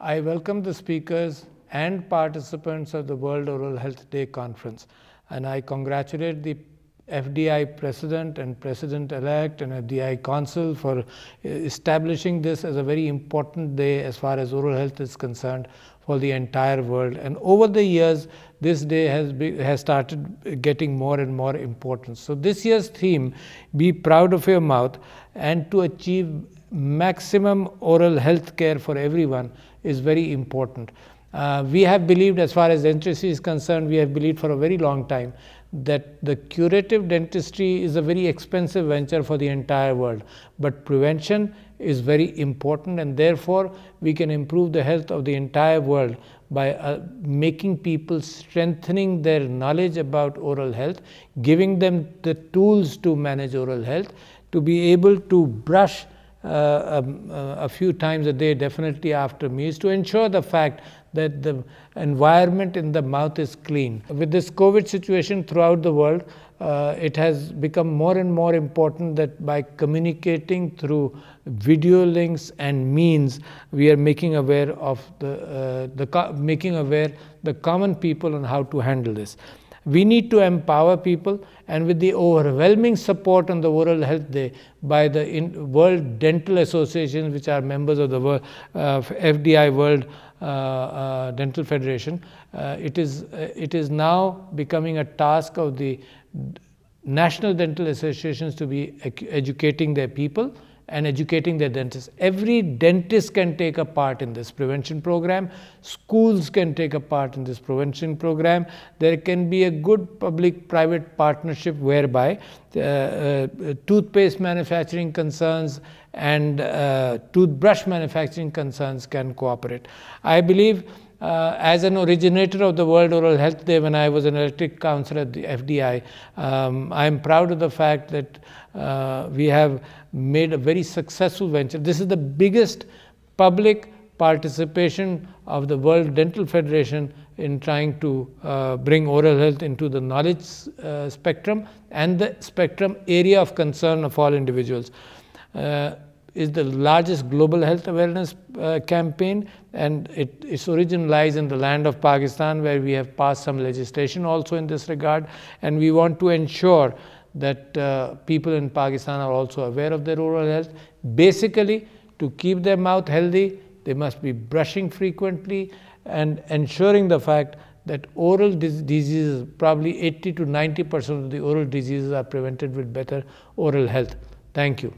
I welcome the speakers and participants of the World Oral Health Day Conference, and I congratulate the FDI President and President-elect and FDI Council for establishing this as a very important day as far as oral health is concerned for the entire world. And over the years, this day has, be, has started getting more and more importance. So this year's theme, be proud of your mouth and to achieve maximum oral health care for everyone is very important. Uh, we have believed as far as dentistry is concerned, we have believed for a very long time that the curative dentistry is a very expensive venture for the entire world. But prevention is very important and therefore we can improve the health of the entire world by uh, making people strengthening their knowledge about oral health, giving them the tools to manage oral health, to be able to brush uh, a, um, uh, a, few times a day, definitely after meals, to ensure the fact that the environment in the mouth is clean. With this COVID situation throughout the world, uh, it has become more and more important that by communicating through video links and means, we are making aware of the, uh, the making aware the common people on how to handle this. We need to empower people and with the overwhelming support on the World Health Day by the in, World Dental Association, which are members of the world, uh, FDI World uh, uh, Dental Federation, uh, it, is, uh, it is now becoming a task of the National Dental Associations to be educating their people and educating their dentists. Every dentist can take a part in this prevention program. Schools can take a part in this prevention program. There can be a good public-private partnership whereby uh, uh, toothpaste manufacturing concerns and uh, toothbrush manufacturing concerns can cooperate. I believe uh, as an originator of the World Oral Health Day when I was an electric counselor at the FDI, um, I'm proud of the fact that uh, we have made a very successful venture. This is the biggest public participation of the World Dental Federation in trying to uh, bring oral health into the knowledge uh, spectrum and the spectrum area of concern of all individuals. Uh, is the largest global health awareness uh, campaign and it, its origin lies in the land of Pakistan where we have passed some legislation also in this regard and we want to ensure that uh, people in Pakistan are also aware of their oral health. Basically to keep their mouth healthy they must be brushing frequently and ensuring the fact that oral diseases, probably 80 to 90 percent of the oral diseases are prevented with better oral health. Thank you.